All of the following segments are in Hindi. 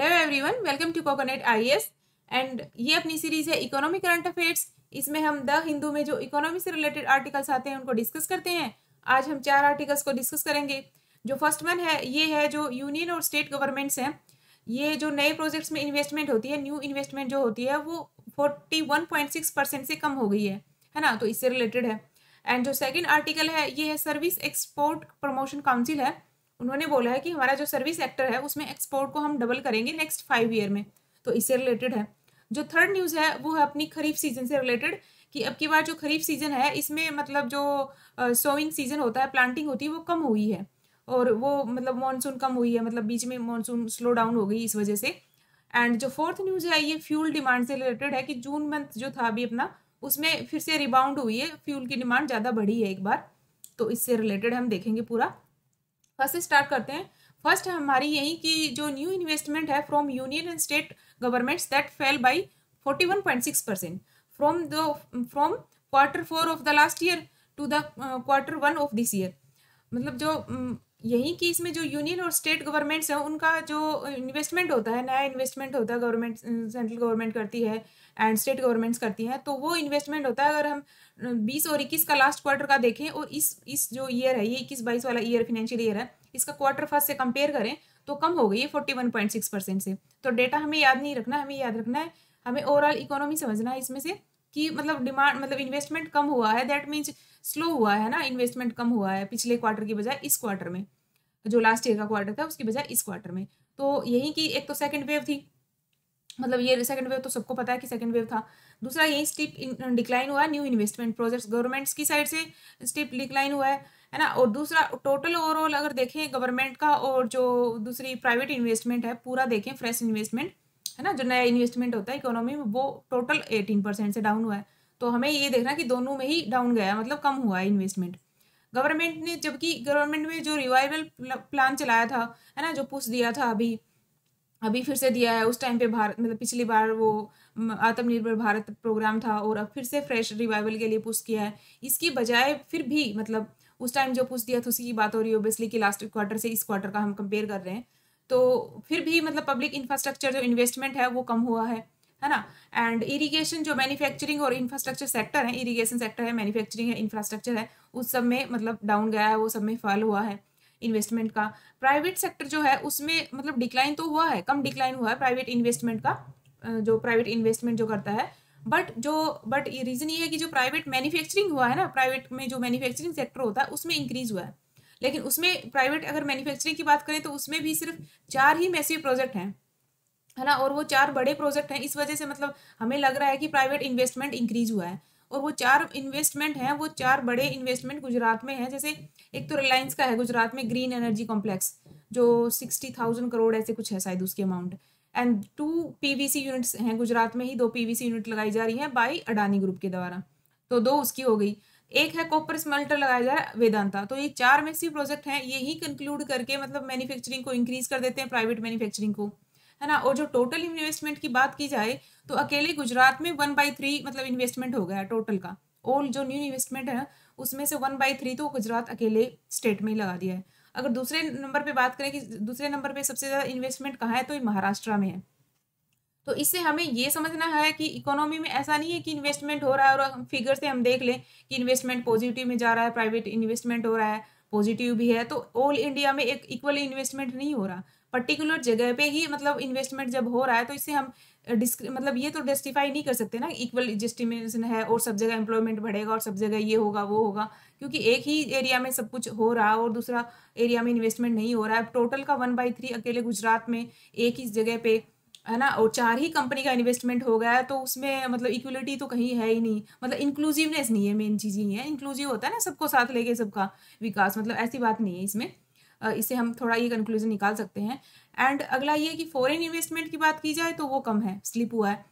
hello everyone welcome to coconut IAS and ये अपनी सीरीज है इकोनॉमिक करंट अफेयर्स इसमें हम द हिंदू में जो इकोनॉमी से रिलेटेड आर्टिकल्स आते हैं उनको डिस्कस करते हैं आज हम चार आर्टिकल्स को डिस्कस करेंगे जो फर्स्ट वन है ये है जो यूनियन और स्टेट गवर्नमेंट्स हैं ये जो नए प्रोजेक्ट्स में इन्वेस्टमेंट होती है न्यू इन्वेस्टमेंट जो होती है वो forty one point six percent से कम हो गई है है ना तो इससे रिलेटेड है एंड जो सेकेंड आर्टिकल है ये है सर्विस एक्सपोर्ट प्रमोशन काउंसिल है उन्होंने बोला है कि हमारा जो सर्विस सेक्टर है उसमें एक्सपोर्ट को हम डबल करेंगे नेक्स्ट फाइव ईयर में तो इससे रिलेटेड है जो थर्ड न्यूज़ है वो है अपनी खरीफ सीजन से रिलेटेड कि अब की बार जो खरीफ सीजन है इसमें मतलब जो सोइंग सीजन होता है प्लांटिंग होती है वो कम हुई है और वो मतलब मानसून कम हुई है मतलब बीच में मानसून स्लो डाउन हो गई इस वजह से एंड जो फोर्थ न्यूज़ है ये फ्यूल डिमांड से रिलेटेड है कि जून मंथ जो था अभी अपना उसमें फिर से रिबाउंड हुई है फ्यूल की डिमांड ज़्यादा बढ़ी है एक बार तो इससे रिलेटेड हम देखेंगे पूरा फर्स्ट से स्टार्ट करते हैं फर्स्ट हमारी यही कि जो न्यू इन्वेस्टमेंट है from union and state governments that fell by forty one point six percent from the from quarter four of the last year to the quarter one of this year मतलब जो mm, यही कि इसमें जो यूनियन और स्टेट गवर्नमेंट्स हैं उनका जो इन्वेस्टमेंट होता है नया इन्वेस्टमेंट होता है गवर्नमेंट सेंट्रल गवर्नमेंट करती है एंड स्टेट गवर्नमेंट्स करती हैं तो वो इन्वेस्टमेंट होता है अगर हम बीस और इक्कीस का लास्ट क्वार्टर का देखें और इस इस जो ईयर है ये इक्कीस बाईस वाला ईयर फाइनेंशियल ईयर है इसका क्वार्टर फर्स्ट से कंपेयर करें तो कम हो गई है forty one point six percent से तो डेटा हमें याद नहीं रखना हमें याद रखना है हमें ओवरऑल इकोनॉमी समझना है इसमें से कि मतलब डिमांड मतलब इन्वेस्टमेंट कम हुआ है दैट मीन्स स्लो हुआ है ना इन्वेस्टमेंट कम हुआ है पिछले क्वार्टर की बजाय इस क्वार्टर में जो लास्ट ईयर का क्वार्टर था उसकी बजाय इस क्वार्टर में तो यही कि एक तो सेकेंड वेव थी मतलब ये सेकंड वेव तो सबको पता है कि सेकंड वेव था दूसरा यही स्टीप डिक्लाइन हुआ है न्यू इन्वेस्टमेंट प्रोजेक्ट्स गवर्नमेंट्स की साइड से स्टीप डिक्लाइन हुआ है है ना और दूसरा टोटल ओवरऑल अगर देखें गवर्नमेंट का और जो दूसरी प्राइवेट इन्वेस्टमेंट है पूरा देखें फ्रेश इन्वेस्टमेंट है ना जो नया इन्वेस्टमेंट होता है इकोनॉमी में वो टोटल एटीन परसेंट से डाउन हुआ है तो हमें ये देखना कि दोनों में ही डाउन गया मतलब कम हुआ है इन्वेस्टमेंट गवर्नमेंट ने जबकि गवर्नमेंट में जो रिवाइवल प्लान चलाया था है ना जो पुश दिया था अभी अभी फिर से दिया है उस टाइम पे भारत मतलब पिछली बार वो आत्मनिर्भर भारत प्रोग्राम था और अब फिर से फ्रेश रिवाइवल के लिए पुश किया है इसकी बजाय फिर भी मतलब उस टाइम जो पुश दिया था उसी की बात हो रही है ओबियसली कि लास्ट क्वार्टर से इस क्वार्टर का हम कंपेयर कर रहे हैं तो फिर भी मतलब पब्लिक इंफ्रास्ट्रक्चर जो इन्वेस्टमेंट है वो कम हुआ है है ना एंड इरिगेशन जो मैन्युफैक्चरिंग और इंफ्रास्ट्रक्चर सेक्टर है इरिगेशन सेक्टर है मैन्युफैक्चरिंग है इंफ्रास्ट्रक्चर है उस सब में मतलब डाउन गया है वो सब में फॉल हुआ है इन्वेस्टमेंट का प्राइवेट सेक्टर जो है उसमें मतलब डिक्लाइन तो हुआ है कम डिक्लाइन हुआ है प्राइवेट इन्वेस्टमेंट का जो प्राइवेट इन्वेस्टमेंट जो करता है बट जो बट ये रीज़न ये है कि जो प्राइवेट मैन्युफैक्चरिंग हुआ है ना प्राइवेट में जो मैन्युफैक्चरिंग सेक्टर होता है उसमें इंक्रीज हुआ है लेकिन उसमें प्राइवेट अगर मैन्युफैक्चरिंग की बात करें तो उसमें भी सिर्फ चार ही मैसिव प्रोजेक्ट हैं है ना और वो चार बड़े प्रोजेक्ट हैं इस वजह से मतलब हमें लग रहा है कि प्राइवेट इन्वेस्टमेंट इंक्रीज हुआ है और वो चार इन्वेस्टमेंट हैं वो चार बड़े इन्वेस्टमेंट गुजरात में हैं जैसे एक तो रिलायंस का है गुजरात में ग्रीन एनर्जी कॉम्प्लेक्स जो सिक्सटी थाउजेंड करोड़ ऐसे कुछ है शायद उसके amount and two PVC units हैं गुजरात में ही दो पीवीसी यूनिट लगाई जा रही है बाई अडानी ग्रुप के द्वारा तो दो उसकी हो गई एक है कॉपर स्मेल्टर लगाया जा रहा है वेदांता तो ये चार में सी प्रोजेक्ट हैं ये ही कंक्लूड करके मतलब मैन्युफैक्चरिंग को इंक्रीज कर देते हैं प्राइवेट मैन्युफैक्चरिंग को है ना और जो टोटल इन्वेस्टमेंट की बात की जाए तो अकेले गुजरात में वन बाई थ्री मतलब इन्वेस्टमेंट हो गया है टोटल का ऑल जो न्यू इन्वेस्टमेंट है उसमें से वन बाई थ्री तो गुजरात अकेले स्टेट में ही लगा दिया है अगर दूसरे नंबर पर बात करें कि दूसरे नंबर पर सबसे ज़्यादा इन्वेस्टमेंट कहाँ है तो महाराष्ट्र में है तो इससे हमें ये समझना है कि इकोनॉमी में ऐसा नहीं है कि इन्वेस्टमेंट हो रहा है और फिगर से हम देख लें कि इन्वेस्टमेंट पॉजिटिव में जा रहा है प्राइवेट इन्वेस्टमेंट हो रहा है पॉजिटिव भी है तो ऑल इंडिया में एक इक्वल इन्वेस्टमेंट नहीं हो रहा पर्टिकुलर जगह पे ही मतलब इन्वेस्टमेंट जब हो रहा है तो इससे हम डिस्क मतलब ये तो जस्टिफाई नहीं कर सकते ना इक्वल जस्टिमेशन है और सब जगह एम्प्लॉयमेंट बढ़ेगा और सब जगह ये होगा वो होगा क्योंकि एक ही एरिया में सब कुछ हो रहा और दूसरा एरिया में इन्वेस्टमेंट नहीं हो रहा है टोटल का वन बाई थ्री अकेले गुजरात में एक ही जगह पे है ना और चार ही कंपनी का इन्वेस्टमेंट हो गया तो उसमें मतलब इक्वलिटी तो कहीं है ही नहीं मतलब इंक्लूसिवनेस नहीं है मेन चीज़ ही है इंक्लूसिव होता है ना सबको साथ लेके सबका विकास मतलब ऐसी बात नहीं है इसमें इससे हम थोड़ा ये कंक्लूजन निकाल सकते हैं एंड अगला ये कि फॉरेन इन्वेस्टमेंट की बात की जाए तो वो कम है स्लिप हुआ है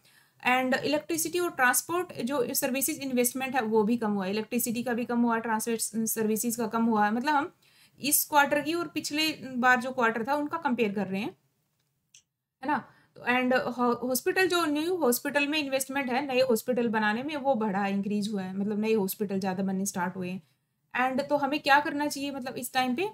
एंड इलेक्ट्रिसिटी और ट्रांसपोर्ट जो सर्विसेज इन्वेस्टमेंट है वो भी कम हुआ है इलेक्ट्रिसिटी का भी कम हुआ ट्रांसपोर्ट सर्विसेज का कम हुआ है मतलब हम इस क्वार्टर की और पिछले बार जो क्वार्टर था उनका कंपेयर कर रहे हैं है ना एंड हॉस्पिटल जो न्यू हॉस्पिटल में इन्वेस्टमेंट है नए हॉस्पिटल बनाने में वो बढ़ा इंक्रीज हुआ है मतलब नए हॉस्पिटल ज़्यादा बनने स्टार्ट हुए हैं एंड तो हमें क्या करना चाहिए मतलब इस टाइम पे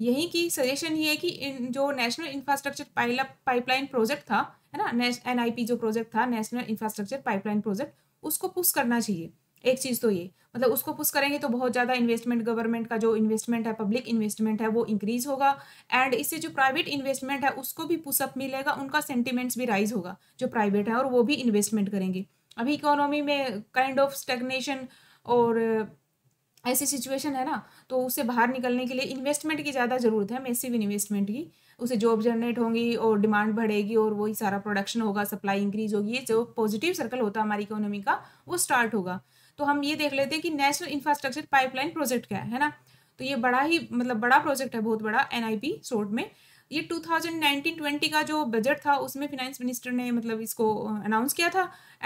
यहीं की सजेशन ये है कि इन जो नेशनल इंफ्रास्ट्रक्चर पाइपलाइन प्रोजेक्ट था है ना पी जो प्रोजेक्ट था नेशनल इंफ्रास्ट्रक्चर पाइपलाइन प्रोजेक्ट उसको पुश करना चाहिए एक चीज़ तो ये मतलब उसको पुश करेंगे तो बहुत ज़्यादा इन्वेस्टमेंट गवर्नमेंट का जो इन्वेस्टमेंट है पब्लिक इन्वेस्टमेंट है वो इंक्रीज होगा एंड इससे जो प्राइवेट इन्वेस्टमेंट है उसको भी पुशअप मिलेगा उनका सेंटिमेंट्स भी राइज होगा जो प्राइवेट है और वो भी इन्वेस्टमेंट करेंगे अभी इकोनॉमी में काइंड ऑफ स्टेगनेशन और ऐसी सिचुएशन है ना तो उससे बाहर निकलने के लिए इन्वेस्टमेंट की ज़्यादा ज़रूरत है मेसिव इन्वेस्टमेंट की उसे जॉब जनरेट होंगी और डिमांड बढ़ेगी और वही सारा प्रोडक्शन होगा सप्लाई इंक्रीज होगी ये जो पॉजिटिव सर्कल होता है हमारी इकोनॉमी का वो स्टार्ट होगा तो हम ये देख लेते हैं कि नेशनल इंफ्रास्ट्रक्चर पाइपलाइन प्रोजेक्ट क्या है है ना तो ये बड़ा ही मतलब बड़ा प्रोजेक्ट है बहुत बड़ा एन आई में ये 2019-20 का जो बजट था उसमें फिनेंस मिनिस्टर ने मतलब इसको अनाउंस uh, किया था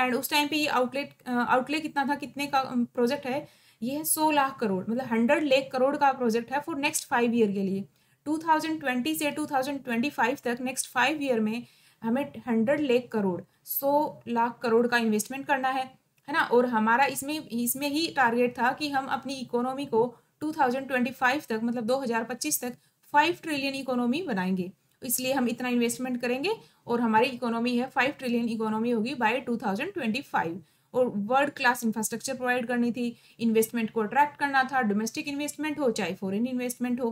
एंड उस टाइम पे ये आउटलेट आउटलेट uh, कितना था कितने का प्रोजेक्ट um, है ये है सौ लाख करोड़ मतलब हंड्रेड लेख करोड़ का प्रोजेक्ट है फॉर नेक्स्ट फाइव ईयर के लिए 2020 से 2025 तक नेक्स्ट फाइव ईयर में हमें हंड्रेड लेख करोड़ सौ लाख करोड़ का इन्वेस्टमेंट करना है है ना और हमारा इसमें इसमें ही टारगेट था कि हम अपनी इकोनॉमी को 2025 तक मतलब 2025 तक फाइव ट्रिलियन इकोनॉमी बनाएंगे इसलिए हम इतना इन्वेस्टमेंट करेंगे और हमारी इकोनॉमी है फाइव ट्रिलियन इकोनॉमी होगी बाय 2025 और वर्ल्ड क्लास इंफ्रास्ट्रक्चर प्रोवाइड करनी थी इन्वेस्टमेंट को अट्रैक्ट करना था डोमेस्टिक इन्वेस्टमेंट हो चाहे फॉरेन इन्वेस्टमेंट हो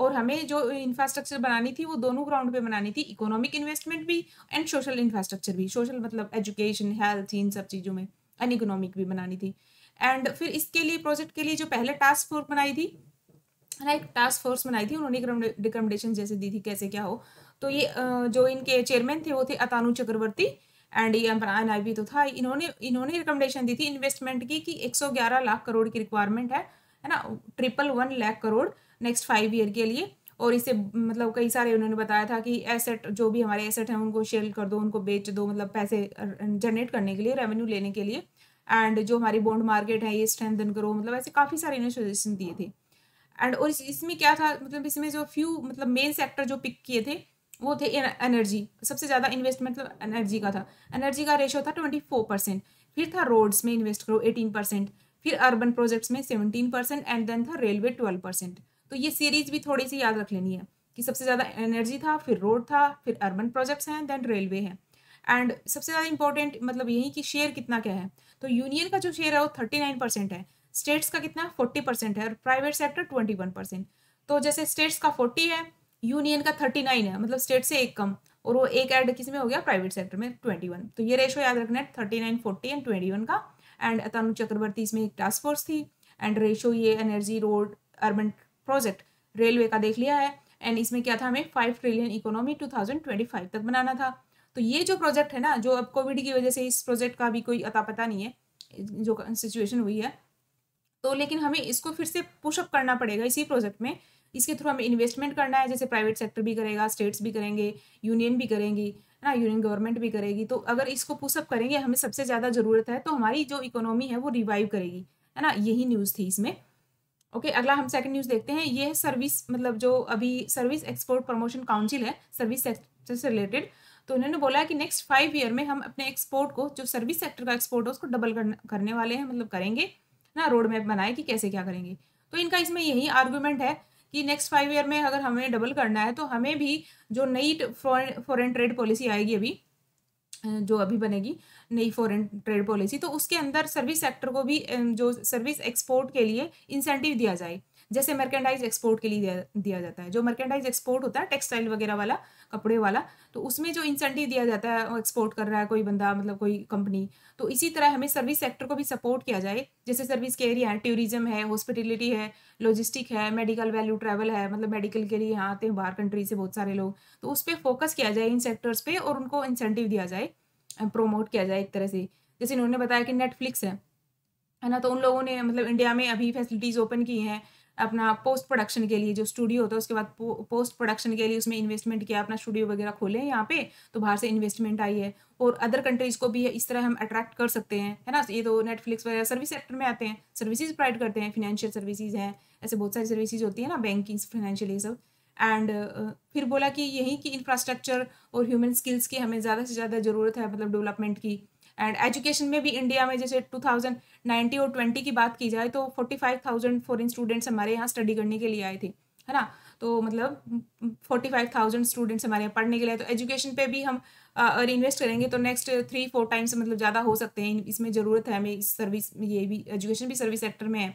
और हमें जो इंफ्रास्ट्रक्चर बनानी थी वो दोनों ग्राउंड पे बनानी थी इकोनॉमिक इन्वेस्टमेंट भी एंड सोशल इंफ्रास्ट्रक्चर भी सोशल मतलब एजुकेशन हेल्थ इन सब चीज़ों में एंड इकोनॉमिक भी बनानी थी एंड फिर इसके लिए प्रोजेक्ट के लिए जो पहले टास्क फोर्स बनाई थी ना एक टास्क फोर्स बनाई थी उन्होंने रिकमेंडेशन जैसे दी थी कैसे क्या हो तो ये जो इनके चेयरमैन थे वो थे अतानु चक्रवर्ती एंड ये एन तो था इन्होंने इन्होंने रिकमेंडेशन दी थी इन्वेस्टमेंट की कि 111 लाख करोड़ की रिक्वायरमेंट है है ना triple one lakh crore next five year के लिए और इसे मतलब कई सारे उन्होंने बताया था कि एसेट जो भी हमारे एसेट हैं उनको शेल कर दो उनको बेच दो मतलब पैसे जनरेट करने के लिए रेवेन्यू लेने के लिए एंड जो हमारी बॉन्ड मार्केट है ये स्ट्रेंथन करो मतलब ऐसे काफ़ी सारे इन्होंने सजेशन दिए थे एंड और इसमें क्या था मतलब इसमें जो फ्यू मतलब मेन सेक्टर जो पिक किए थे वो थे एनर्जी सबसे ज़्यादा इन्वेस्टमेंट मतलब एनर्जी का था एनर्जी का रेशो था ट्वेंटी फोर परसेंट फिर था रोड्स में इन्वेस्ट करो एटीन परसेंट फिर अर्बन प्रोजेक्ट्स में सेवनटीन परसेंट एंड देन था रेलवे ट्वेल्व परसेंट तो ये सीरीज भी थोड़ी सी याद रख लेनी है कि सबसे ज़्यादा एनर्जी था फिर रोड था फिर अर्बन प्रोजेक्ट्स हैं देन रेलवे है एंड सबसे ज़्यादा इंपॉर्टेंट मतलब यही कि शेयर कितना क्या है तो यूनियन का जो शेयर है वो थर्टी नाइन परसेंट है स्टेट्स का कितना फोर्टी परसेंट है और private sector twenty one percent तो जैसे स्टेट्स का फोर्टी है यूनियन का थर्टी नाइन है मतलब स्टेट से एक कम और वो एक ऐड किसी में हो गया प्राइवेट सेक्टर में ट्वेंटी वन तो ये रेशो याद रखना है thirty nine forty and twenty one का एंड अतानु चक्रवर्ती इसमें एक टास्क फोर्स थी एंड रेशो ये energy road urban project railway का देख लिया है एंड इसमें क्या था हमें five trillion economy two thousand twenty five तक बनाना था तो ये जो प्रोजेक्ट है ना जो अब कोविड की वजह से इस प्रोजेक्ट का भी कोई अता पता नहीं है जो सिचुएशन हुई है तो लेकिन हमें इसको फिर से पुशअप करना पड़ेगा इसी प्रोजेक्ट में इसके थ्रू हमें इन्वेस्टमेंट करना है जैसे प्राइवेट सेक्टर भी करेगा स्टेट्स भी करेंगे यूनियन भी करेंगी है ना यूनियन गवर्नमेंट भी करेगी तो अगर इसको पुसअप करेंगे हमें सबसे ज़्यादा ज़रूरत है तो हमारी जो इकोनॉमी है वो रिवाइव करेगी है ना यही न्यूज़ थी इसमें ओके okay, अगला हम सेकंड न्यूज़ देखते हैं ये है सर्विस मतलब जो अभी सर्विस एक्सपोर्ट प्रमोशन काउंसिल है सर्विस सेक्टर से रिलेटेड तो उन्होंने बोला कि नेक्स्ट फाइव ईयर में हम अपने एक्सपोर्ट को जो सर्विस सेक्टर का एक्सपोर्ट है उसको डबल करने वाले हैं मतलब करेंगे ना रोड मैप बनाए कि कैसे क्या करेंगे तो इनका इसमें यही आर्ग्यूमेंट है कि नेक्स्ट फाइव ईयर में अगर हमें डबल करना है तो हमें भी जो नई फॉरेन ट्रेड पॉलिसी आएगी अभी जो अभी बनेगी नई फॉरेन ट्रेड पॉलिसी तो उसके अंदर सर्विस सेक्टर को भी जो सर्विस एक्सपोर्ट के लिए इंसेंटिव दिया जाए जैसे मर्केंडाइज एक्सपोर्ट के लिए दिया, जाता है जो मर्केंडाइज एक्सपोर्ट होता है टेक्सटाइल वगैरह वाला कपड़े वाला तो उसमें जो इंसेंटिव दिया जाता है एक्सपोर्ट कर रहा है कोई बंदा मतलब कोई कंपनी तो इसी तरह हमें सर्विस सेक्टर को भी सपोर्ट किया जाए जैसे सर्विस के एरिया है टूरिज्म है हॉस्पिटलिटी है लॉजिस्टिक है मेडिकल वैल्यू ट्रैवल है मतलब मेडिकल के लिए यहाँ आते हैं बाहर कंट्री से बहुत सारे लोग तो उस पर फोकस किया जाए इन सेक्टर्स पर और उनको इंसेंटिव दिया जाए प्रोमोट किया जाए एक तरह से जैसे इन्होंने बताया कि नेटफ्लिक्स है है ना तो उन लोगों ने मतलब इंडिया में अभी फैसिलिटीज़ ओपन की हैं अपना पोस्ट प्रोडक्शन के लिए जो स्टूडियो होता है उसके बाद पोस्ट प्रोडक्शन के लिए उसमें इन्वेस्टमेंट किया अपना स्टूडियो वगैरह खोले यहाँ पे तो बाहर से इन्वेस्टमेंट आई है और अदर कंट्रीज को भी इस तरह हम अट्रैक्ट कर सकते हैं है ना ये तो नेटफ्लिक्स वगैरह सर्विस सेक्टर में आते हैं सर्विसेज प्रोवाइड करते हैं फिनेंशियल सर्विसेज हैं ऐसे बहुत सारी सर्विसेज होती है ना बैंकिंग फाइनेंशियल ये सब एंड uh, फिर बोला कि यही कि इंफ्रास्ट्रक्चर और ह्यूमन स्किल्स की हमें ज़्यादा से ज़्यादा ज़रूरत है मतलब डेवलपमेंट की एंड एजुकेशन में भी इंडिया में जैसे 2090 और 20 की बात की जाए तो 45,000 फॉरेन स्टूडेंट्स हमारे यहाँ स्टडी करने के लिए आए थे है ना तो मतलब 45,000 स्टूडेंट्स हमारे यहाँ पढ़ने के लिए तो एजुकेशन पे भी हम अगर इन्वेस्ट करेंगे तो नेक्स्ट थ्री फोर टाइम्स मतलब ज़्यादा हो सकते हैं इसमें ज़रूरत है हमें इस सर्विस ये भी एजुकेशन भी सर्विस सेक्टर में है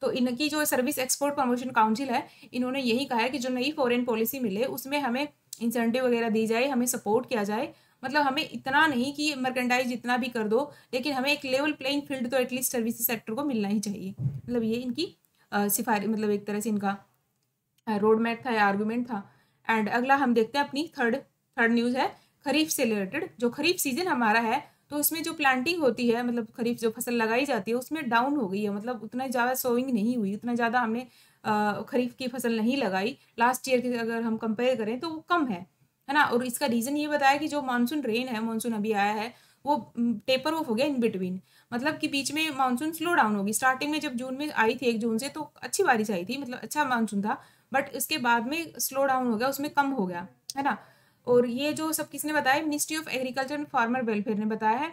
तो इनकी जो सर्विस एक्सपोर्ट प्रमोशन काउंसिल है इन्होंने यही कहा है कि जो नई फॉरेन पॉलिसी मिले उसमें हमें इंसेंटिव वगैरह दी जाए हमें सपोर्ट किया जाए मतलब हमें इतना नहीं कि मर्केंडाइज जितना भी कर दो लेकिन हमें एक लेवल प्लेइंग फील्ड तो एटलीस्ट सर्विस सेक्टर को मिलना ही चाहिए मतलब ये इनकी सिफारिश मतलब एक तरह से इनका रोड मैप था या आर्गूमेंट था एंड अगला हम देखते हैं अपनी थर्ड थर्ड न्यूज़ है खरीफ से रिलेटेड जो खरीफ सीजन हमारा है तो उसमें जो प्लांटिंग होती है मतलब खरीफ जो फसल लगाई जाती है उसमें डाउन हो गई है मतलब उतना ज़्यादा सोइंग नहीं हुई उतना ज़्यादा हमने खरीफ की फसल नहीं लगाई लास्ट ईयर की अगर हम कंपेयर करें तो वो कम है है ना और इसका रीज़न ये बताया कि जो मानसून रेन है मानसून अभी आया है वो टेपर ऑफ हो गया इन बिटवीन मतलब कि बीच में मानसून स्लो डाउन होगी स्टार्टिंग में जब जून में आई थी एक जून से तो अच्छी बारिश आई थी मतलब अच्छा मानसून था बट उसके बाद में स्लो डाउन हो गया उसमें कम हो गया है ना और ये जो सब किसने बताया ministry of agriculture and farmer welfare ने बताया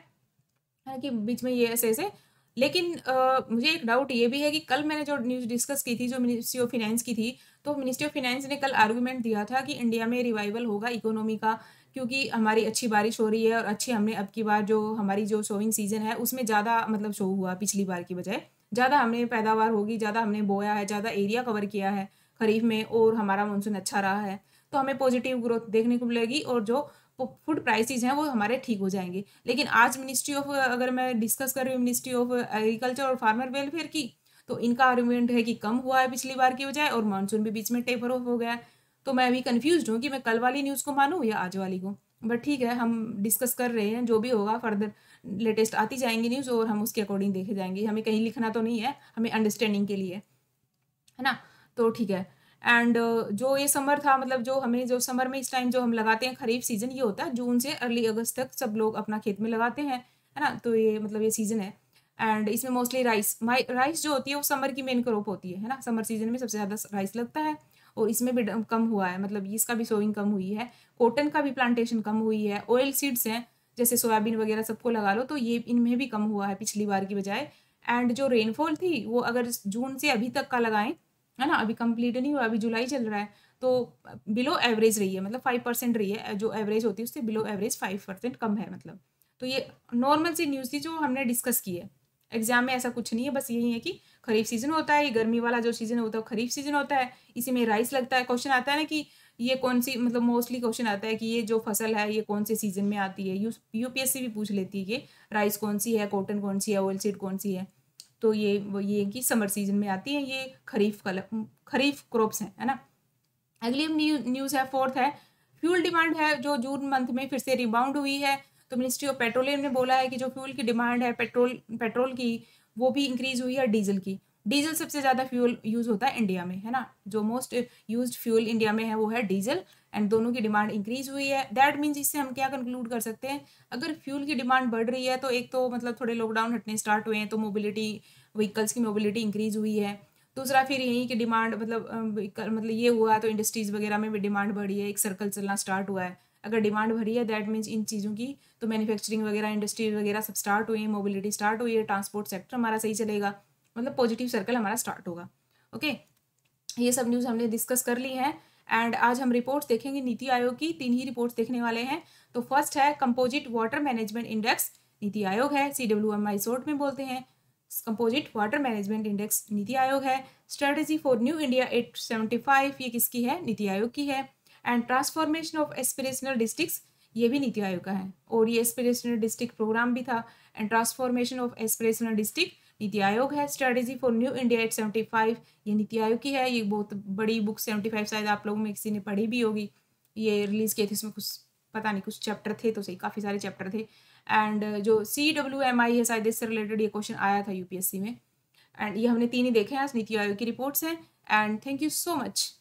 है कि बीच में ये ऐसे ऐसे लेकिन आ, मुझे एक डाउट ये भी है कि कल मैंने जो न्यूज़ डिस्कस की थी जो मिनिस्ट्री ऑफ फिनेंस की थी तो मिनिस्ट्री ऑफ फिनेंस ने कल आर्गूमेंट दिया था कि इंडिया में रिवाइवल होगा इकोनॉमी का क्योंकि हमारी अच्छी बारिश हो रही है और अच्छी हमने अब की बार जो हमारी जो शोइंग सीजन है उसमें ज़्यादा मतलब शो हुआ पिछली बार की बजाय ज़्यादा हमने पैदावार होगी ज़्यादा हमने बोया है ज़्यादा एरिया कवर किया है खरीफ में और हमारा मानसून अच्छा रहा है तो हमें पॉजिटिव ग्रोथ देखने को मिलेगी और जो फूड प्राइसेज हैं वो हमारे ठीक हो जाएंगे लेकिन आज मिनिस्ट्री ऑफ अगर मैं डिस्कस कर रही हूँ मिनिस्ट्री ऑफ एग्रीकल्चर और फार्मर वेलफेयर की तो इनका आर्ग्यूमेंट है कि कम हुआ है पिछली बार की बजाय और मानसून भी बीच में टेपर ऑफ हो गया है तो मैं अभी कन्फ्यूज हूँ कि मैं कल वाली न्यूज़ को मानूँ या आज वाली को बट ठीक है हम डिस्कस कर रहे हैं जो भी होगा फर्दर लेटेस्ट आती जाएंगी न्यूज़ और हम उसके अकॉर्डिंग देखे जाएंगे हमें कहीं लिखना तो नहीं है हमें अंडरस्टैंडिंग के लिए है ना तो ठीक है एंड uh, जो ये समर था मतलब जो हमें जो समर में इस टाइम जो हम लगाते हैं खरीफ सीजन ये होता है जून से अर्ली अगस्त तक सब लोग अपना खेत में लगाते हैं है ना तो ये मतलब ये सीज़न है एंड इसमें मोस्टली राइस माई राइस जो होती है वो समर की मेन क्रॉप होती है है ना समर सीजन में सबसे ज़्यादा राइस लगता है और इसमें भी कम हुआ है मतलब इसका भी सोइंग कम हुई है कॉटन का भी प्लांटेशन कम हुई है ऑयल सीड्स हैं जैसे सोयाबीन वगैरह सबको लगा लो तो ये इनमें भी कम हुआ है पिछली बार की बजाय एंड जो रेनफॉल थी वो अगर जून से अभी तक का लगाएं है ना अभी कंप्लीट नहीं हुआ अभी जुलाई चल रहा है तो बिलो एवरेज रही है मतलब फाइव परसेंट रही है जो एवरेज होती है उससे बिलो एवरेज फाइव परसेंट कम है मतलब तो ये नॉर्मल सी न्यूज़ थी जो हमने डिस्कस की है एग्जाम में ऐसा कुछ नहीं है बस यही है कि खरीफ सीजन होता है ये गर्मी वाला जो सीजन होता है खरीफ सीजन होता है इसी में राइस लगता है क्वेश्चन आता है ना कि ये कौन सी मतलब मोस्टली क्वेश्चन आता है कि ये जो फसल है ये कौन से सीजन में आती है यू यूपीएससी भी पूछ लेती है कि राइस कौन सी है कॉटन कौन सी है ऑयल सीड कौन सी है तो ये ये कि समर सीजन में आती हैं ये खरीफ कल खरीफ क्रॉप्स हैं है ना अगली न्यूज़ है फोर्थ है फ्यूल डिमांड है जो जून मंथ में फिर से रिबाउंड हुई है तो मिनिस्ट्री ऑफ पेट्रोलियम ने बोला है कि जो फ्यूल की डिमांड है पेट्रोल पेट्रोल की वो भी इंक्रीज हुई है डीजल की डीजल सबसे ज़्यादा फ्यूल यूज़ होता है इंडिया में है ना जो मोस्ट यूज्ड फ्यूल इंडिया में है वो है डीजल एंड दोनों की डिमांड इंक्रीज हुई है दैट मीन्स इससे हम क्या कंक्लूड कर सकते हैं अगर फ्यूल की डिमांड बढ़ रही है तो एक तो मतलब थोड़े लॉकडाउन हटने स्टार्ट हुए हैं तो मोबिलिटी व्हीकल्स की मोबिलिटी इंक्रीज हुई है दूसरा फिर यहीं की डिमांड मतलब मतलब ये हुआ तो इंडस्ट्रीज़ वगैरह में भी डिमांड बढ़ी है एक सर्कल चलना स्टार्ट हुआ है अगर डिमांड भरी है दैट मीन्स इन चीज़ों की तो मैन्युफैक्चरिंग वगैरह इंडस्ट्रीज वगैरह सब स्टार्ट हुई है मोबिलिटी स्टार्ट हुई है ट्रांसपोर्ट सेक्टर हमारा सही चलेगा मतलब पॉजिटिव सर्कल हमारा स्टार्ट होगा ओके ये सब न्यूज़ हमने डिस्कस कर ली है एंड आज हम रिपोर्ट्स देखेंगे नीति आयोग की तीन ही रिपोर्ट्स देखने वाले हैं तो फर्स्ट है composite water management index NITI Aayog है C W M I sort में बोलते हैं composite water management index NITI Aayog है strategy for new India at seventy five ये किसकी है नीति आयोग की है and transformation of aspirational districts ये भी नीति आयोग का है और ये एस्पिरेशनल डिस्ट्रिक्ट प्रोग्राम भी था and transformation of aspirational district Niti Aayog है strategy for new India at seventy five ये नीति आयोग की है ये बहुत बड़ी बुक सेवेंटी फाइव शायद आप लोगों में किसी ने पढ़ी भी होगी ये रिलीज़ किए थे इसमें कुछ पता नहीं कुछ चैप्टर थे तो सही काफ़ी सारे चैप्टर थे एंड जो सी डब्ल्यू एम आई है शायद इससे रिलेटेड ये क्वेश्चन आया था यूपीएससी में एंड ये हमने तीन ही देखे हैं नीति आयोग की रिपोर्ट्स हैं and thank you so much